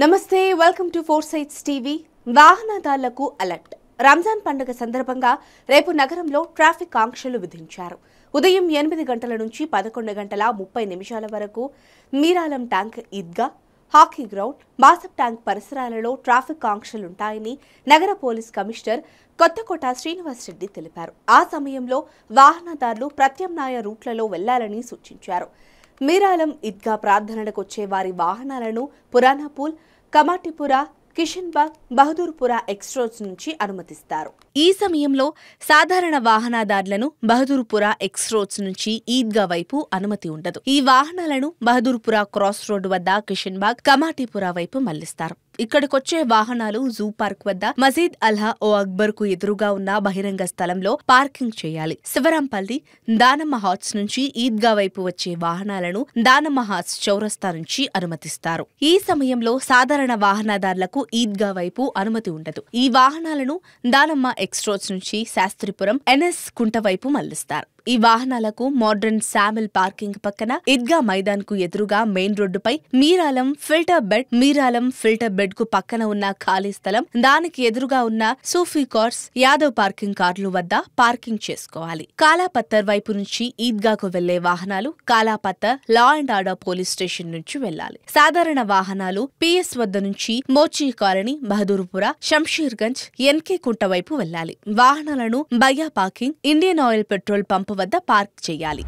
నమస్తే welcome to four sights TV వాహనదారులకు alert Ramzan పండుగ సందర్భంగా రేపు నగరంలో ట్రాఫిక్ ఆంక్షలు విధించారు ఉదయం ఎనిమిది గంటల నుంచి పదకొండు గంటల ముప్పై నిమిషాల వరకు Miralam tank Eidgah hockey ground Masab tank పరిసరాలలో ట్రాఫిక్ ఆంక్షలుంటాయని నగర పోలీస్ కమిషనర్ కొత్తకోట శ్రీనివాస్ రెడ్డి తెలిపారు ఆ సమయంలో వాహనదారులు ప్రత్యామ్నాయ రూట్లలో వెళ్లాలని సూచించారు మీరాలం ఇద్గా ప్రార్థనలకు వచ్చే వారి వాహనాలను పురాణాపూల్ కమాటిపుర కిషన్బాగ్ బహదూర్పుర ఎక్స్ట్రోస్ నుంచి అనుమతిస్తారు ఈ సమయంలో సాధారణ వాహనదారులను బహదూర్పుర ఎక్స్ట్రోస్ నుంచి ఈద్గా వైపు అనుమతి ఉండదు ఈ వాహనాలను బహదూర్పుర క్రాస్ రోడ్డు వద్ద కిషన్బాగ్ కమాటిపుర వైపు మళ్లిస్తారు ఇక్కడికొచ్చే వాహనాలు జూ పార్క్ వద్ద మజీద్ అల్హా ఓ అక్బర్ కు ఎదురుగా ఉన్న బహిరంగ స్థలంలో పార్కింగ్ చేయాలి శివరాంపల్లి దానమ్మ హాట్స్ నుంచి ఈద్గా వైపు వచ్చే వాహనాలను దానమ్మ హాట్స్ చౌరస్తా నుంచి అనుమతిస్తారు ఈ సమయంలో సాధారణ వాహనదారులకు ఈద్గా వైపు అనుమతి ఉండదు ఈ వాహనాలను దానమ్మ ఎక్స్ట్రోజ్ నుంచి శాస్త్రిపురం ఎన్ఎస్ కుంట వైపు మళ్లిస్తారు ఈ వాహనాలకు మోడ్రన్ శామిల్ పార్కింగ్ పక్కన ఇద్గా మైదాన్ కు ఎదురుగా మెయిన్ రోడ్డుపై Miralam filter bed Miralam filter bed కు పక్కన ఉన్న ఖాళీ స్థలం దానికి ఎదురుగా ఉన్న సూఫీ కార్స్ యాదవ్ పార్కింగ్ కార్లు వద్ద పార్కింగ్ చేసుకోవాలి కాలాపత్తర్ వైపు నుంచి ఈద్గాకు వెళ్లే వాహనాలు Kalapathar law and order police station నుంచి వెళ్లాలి సాధారణ వాహనాలు పిఎస్ వద్ద నుంచి మోచీ కాలనీ బహదూర్పుర షంషీర్గంజ్ ఎన్కే కుంట వైపు వెళ్లాలి వాహనాలను బయ్యా parking Indian oil petrol pump వద్ద పార్క్ చేయాలి